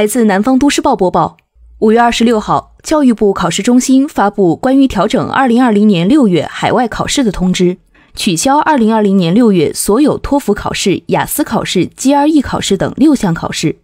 来自南方都市报播报，五月二十六号，教育部考试中心发布关于调整二零二零年六月海外考试的通知，取消二零二零年六月所有托福考试、雅思考试、GRE 考试等六项考试。